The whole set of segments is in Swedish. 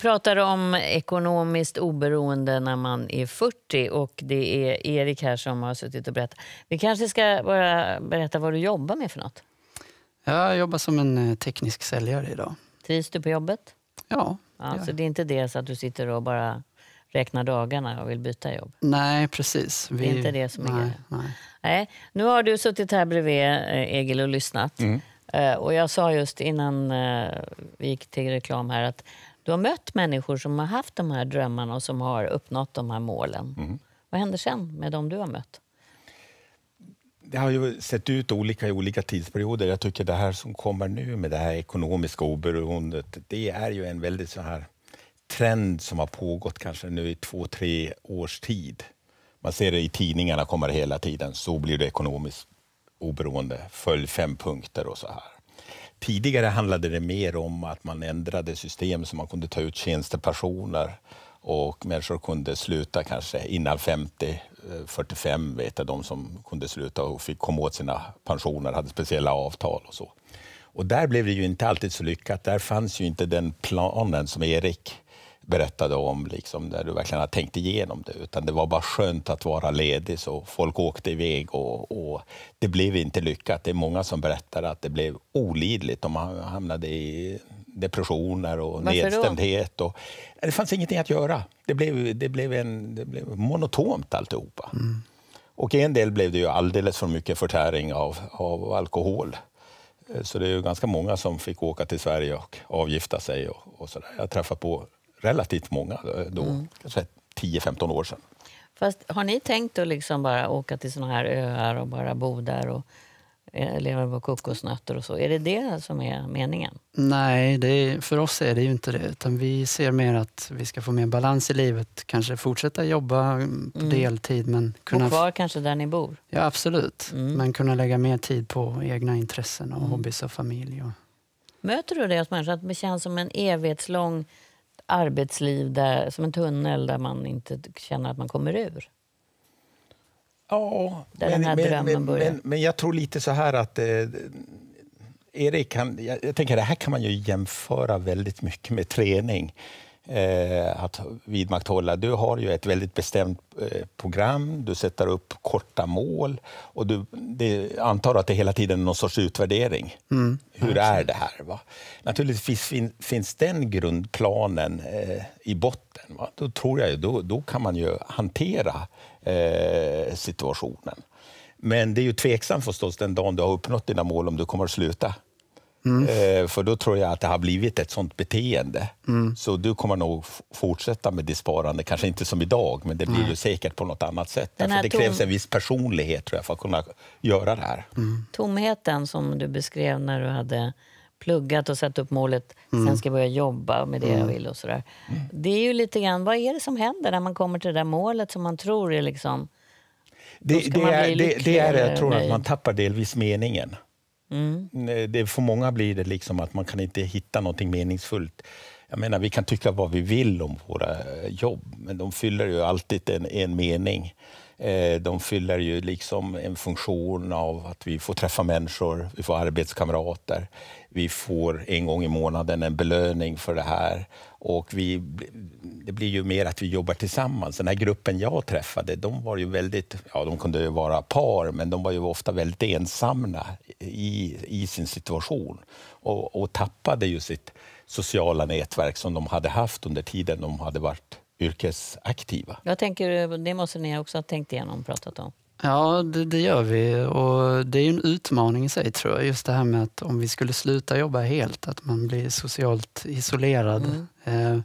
pratar om ekonomiskt oberoende när man är 40 och det är Erik här som har suttit och berättat. Vi kanske ska bara berätta vad du jobbar med för något? Jag jobbar som en eh, teknisk säljare idag. Trivs du på jobbet? Ja. ja så det är inte det så att du sitter och bara räknar dagarna och vill byta jobb? Nej, precis. Vi... Det är inte det som är nej, nej. nej. Nu har du suttit här bredvid eh, Egil och lyssnat. Mm. Eh, och jag sa just innan vi gick till reklam här att du har mött människor som har haft de här drömmarna och som har uppnått de här målen. Mm. Vad händer sen med dem du har mött? Det har ju sett ut olika i olika tidsperioder. Jag tycker det här som kommer nu med det här ekonomiska oberoendet, det är ju en väldigt så här trend som har pågått kanske nu i två, tre års tid. Man ser det i tidningarna kommer hela tiden. Så blir du ekonomiskt oberoende. Följ fem punkter och så här. Tidigare handlade det mer om att man ändrade system så man kunde ta ut tjänstepensioner och människor kunde sluta kanske innan 50, 45 eh, vet jag, de som kunde sluta och fick komma åt sina pensioner, hade speciella avtal och så. Och där blev det ju inte alltid så lyckat. Där fanns ju inte den planen som Erik berättade om, liksom, där du verkligen har tänkt igenom det. Utan det var bara skönt att vara ledig, så folk åkte iväg och, och det blev inte lyckat. Det är många som berättar att det blev olidligt. De hamnade i depressioner och Varför nedstämdhet. Och, det fanns ingenting att göra. Det blev, det blev, en, det blev monotont alltihopa. Mm. Och en del blev det ju alldeles för mycket förtäring av, av alkohol. Så det är ju ganska många som fick åka till Sverige och avgifta sig. Och, och Jag träffar på relativt många eh, då, mm. kanske 10-15 år sedan. Fast har ni tänkt att liksom bara åka till såna här öar och bara bo där och eh, leva på kokosnötter och så? Är det det som är meningen? Nej, är, för oss är det ju inte det. Utan vi ser mer att vi ska få mer balans i livet. Kanske fortsätta jobba mm, på mm. deltid. Men kunna, bo kvar kanske där ni bor? Ja, absolut. Mm. Men kunna lägga mer tid på egna intressen och mm. hobbys och familj. Och... Möter du det hos att det känns som en evighetslång arbetsliv där, som en tunnel där man inte känner att man kommer ur? Ja, där men, den här men, drömmen men, börjar. Men, men jag tror lite så här att eh, Erik, han, jag, jag tänker det här kan man ju jämföra väldigt mycket med träning eh, att vidmakthålla. Du har ju ett väldigt bestämt eh, program, du sätter upp korta mål och du det, antar att det hela tiden är någon sorts utvärdering. Mm. Hur är det här? Va? Naturligtvis fin, finns den grundplanen eh, i botten. Va? Då tror jag ju, då, då kan man ju hantera eh, situationen. Men det är ju tveksamt förstås den dagen du har uppnått dina mål om du kommer att sluta Mm. Eh, för då tror jag att det har blivit ett sånt beteende. Mm. Så du kommer nog fortsätta med ditt sparande, kanske inte som idag, men det blir mm. säkert på något annat sätt. Därför det krävs en viss personlighet tror jag, för att kunna göra det här. Mm. Tomheten som du beskrev när du hade pluggat och satt upp målet, sen mm. ska jag börja jobba med det jag mm. vill och sådär. Mm. Det är ju lite grann, vad är det som händer när man kommer till det där målet som man tror är liksom... Det, det, är, det, det är, jag tror, nöjd. att man tappar delvis meningen. Mm. Det, för många blir det liksom att man kan inte hitta något meningsfullt. Jag menar, vi kan tycka vad vi vill om våra eh, jobb, men de fyller ju alltid en, en mening. Eh, de fyller ju liksom en funktion av att vi får träffa människor, vi får arbetskamrater. Vi får en gång i månaden en belöning för det här. Och vi, det blir ju mer att vi jobbar tillsammans. Den här gruppen jag träffade, de var ju väldigt, ja de kunde ju vara par, men de var ju ofta väldigt ensamma i, i sin situation och, och tappade ju sitt sociala nätverk som de hade haft under tiden de hade varit yrkesaktiva. Jag tänker, det måste ni också ha tänkt igenom och pratat om. Ja, det, det, gör vi. Och det är en utmaning i sig, tror jag. Just det här med att om vi skulle sluta jobba helt, att man blir socialt isolerad. Mm. Eh,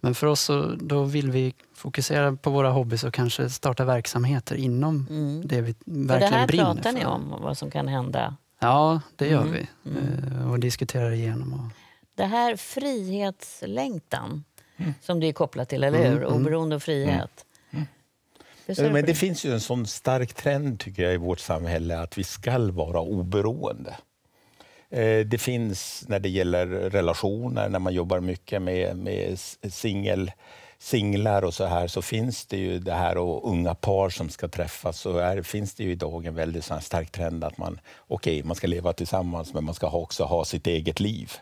men för oss så, då vill vi fokusera på våra hobbys och kanske starta verksamheter inom mm. det vi verkligen brinner för. Det här pratar ni om, vad som kan hända? Ja, det gör mm. vi. Mm. Eh, och diskuterar igenom. Och... Det här frihetslängtan mm. som du är kopplat till, eller mm, hur? Oberoende och frihet. Det, men det finns ju en sån stark trend tycker jag i vårt samhälle att vi ska vara oberoende. Eh, det finns när det gäller relationer, när man jobbar mycket med, med singel singlar och så här så finns det ju det här och unga par som ska träffas så är, finns det ju idag en väldigt stark trend att man, okej, okay, man ska leva tillsammans men man ska också ha sitt eget liv.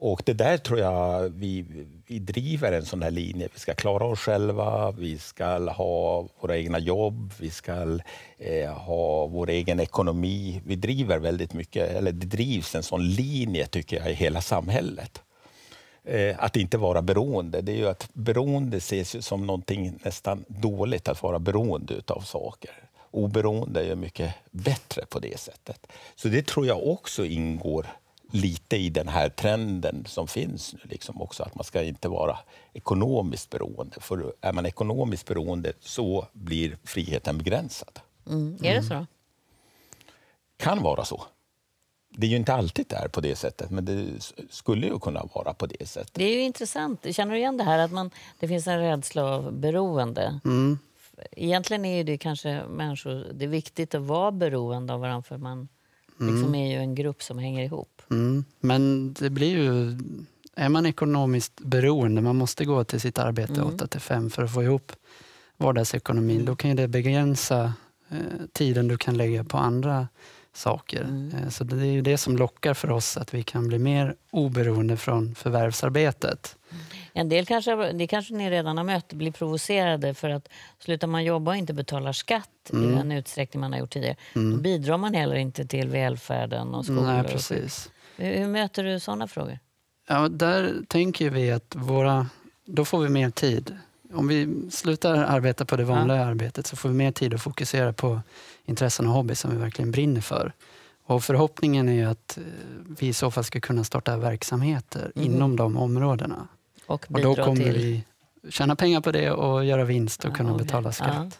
Och det där tror jag vi, vi driver en sån här linje. Vi ska klara oss själva, vi ska ha våra egna jobb, vi ska eh, ha vår egen ekonomi. Vi driver väldigt mycket, eller det drivs en sån linje tycker jag i hela samhället. Eh, att inte vara beroende, det är ju att beroende ses ju som någonting nästan dåligt, att vara beroende av saker. Oberoende är ju mycket bättre på det sättet. Så det tror jag också ingår lite i den här trenden som finns nu, liksom också, att man ska inte vara ekonomiskt beroende. För är man ekonomiskt beroende så blir friheten begränsad. Mm. Är det mm. så? Mm. Kan vara så. Det är ju inte alltid det på det sättet, men det skulle ju kunna vara på det sättet. Det är ju intressant. Känner du igen det här att man, det finns en rädsla av beroende? Mm. Egentligen är det kanske människor, det är viktigt att vara beroende av varandra för man Mm. Liksom är ju en grupp som hänger ihop. Mm. Men det blir ju... Är man ekonomiskt beroende, man måste gå till sitt arbete 8 mm. till 5 för att få ihop vardagsekonomin, mm. då kan det begränsa eh, tiden du kan lägga på andra saker. Mm. Eh, så det är ju det som lockar för oss, att vi kan bli mer oberoende från förvärvsarbetet. En del kanske, det kanske ni redan har mött, blir provocerade för att slutar man jobba och inte betalar skatt mm. i den utsträckning man har gjort tidigare, mm. då bidrar man heller inte till välfärden och skolor. Nej, precis. Hur, hur möter du sådana frågor? Ja, där tänker vi att våra, då får vi mer tid om vi slutar arbeta på det vanliga ja. arbetet så får vi mer tid att fokusera på intressen och hobby som vi verkligen brinner för. Och förhoppningen är att eh, vi i så fall ska kunna starta verksamheter mm. inom de områdena. Och, och då kommer till... vi tjäna pengar på det och göra vinst och ja, kunna betala skatt.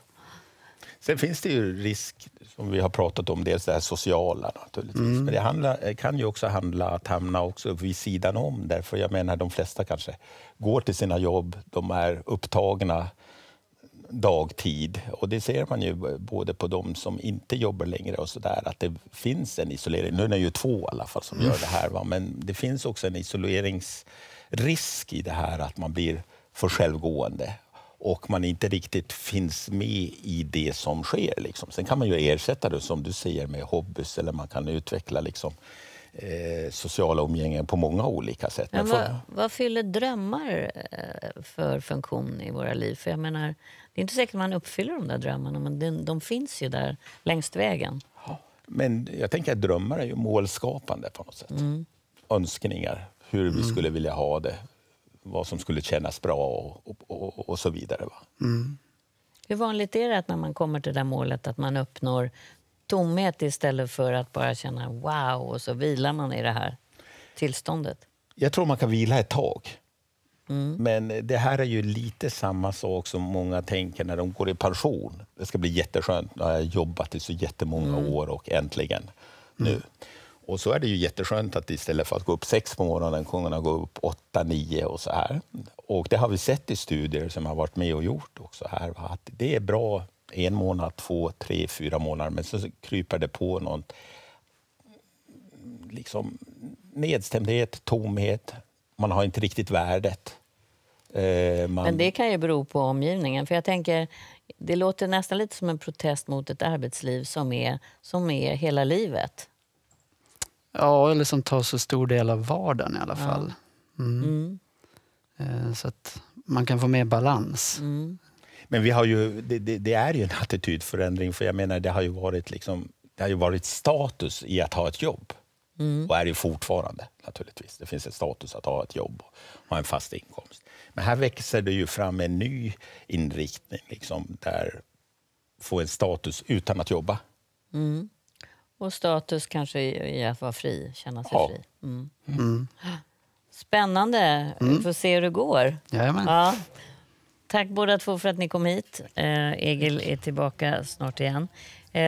Sen finns det ju risk, som vi har pratat om, dels det här sociala naturligtvis. Mm. Men det handlar, eh, kan ju också handla att hamna också vid sidan om därför jag menar de flesta kanske går till sina jobb, de är upptagna dagtid och det ser man ju både på de som inte jobbar längre och sådär att det finns en isolering. Nu är det ju två i alla fall som mm. gör det här va? men det finns också en isoleringsrisk i det här att man blir för självgående och man inte riktigt finns med i det som sker. Liksom. Sen kan man ju ersätta det som du säger med hobbys eller man kan utveckla liksom, eh, sociala umgängen på många olika sätt. Men, vad, vad, fyller drömmar eh, för funktion i våra liv? För jag menar, det är inte säkert man uppfyller de där drömmarna, men de, de finns ju där längs vägen. men jag tänker att drömmar är ju målskapande på något sätt. Mm. Önskningar, hur vi mm. skulle vilja ha det, vad som skulle kännas bra och, och, och så vidare. Mm. Hur vanligt är det att när man kommer till det målet att man uppnår tomhet istället för att bara känna wow och så vilar man i det här tillståndet? Jag tror man kan vila ett tag. Mm. Men det här är ju lite samma sak som många tänker när de går i pension. Det ska bli jätteskönt, nu har jag jobbat i så jättemånga mm. år och äntligen nu. Mm. Och så är det ju jätteskönt att istället för att gå upp sex på morgonen kunna gå upp åtta, nio och så här. Och det har vi sett i studier som har varit med och gjort också här, att det är bra en månad, två, tre, fyra månader, men så kryper det på något. Liksom nedstämdhet, tomhet, man har inte riktigt värdet. Eh, man... Men det kan ju bero på omgivningen. För jag tänker, Det låter nästan lite som en protest mot ett arbetsliv som är, som är hela livet. Ja, eller som tar så stor del av vardagen i alla fall. Mm. Mm. Eh, så att man kan få mer balans. Mm. Men vi har ju, det, det, det, är ju en attitydförändring, för jag menar det har ju varit, liksom, det har ju varit status i att ha ett jobb. Mm. Och är det fortfarande naturligtvis. Det finns en status att ha ett jobb och ha en fast inkomst. Men här växer det ju fram en ny inriktning, liksom, där få en status utan att jobba. Mm. Och status kanske i att vara fri, känna sig ja. fri. Mm. Mm. Spännande. Vi mm. får se hur det går. Ja. Tack båda två för att ni kom hit. Eh, Egil är tillbaka snart igen.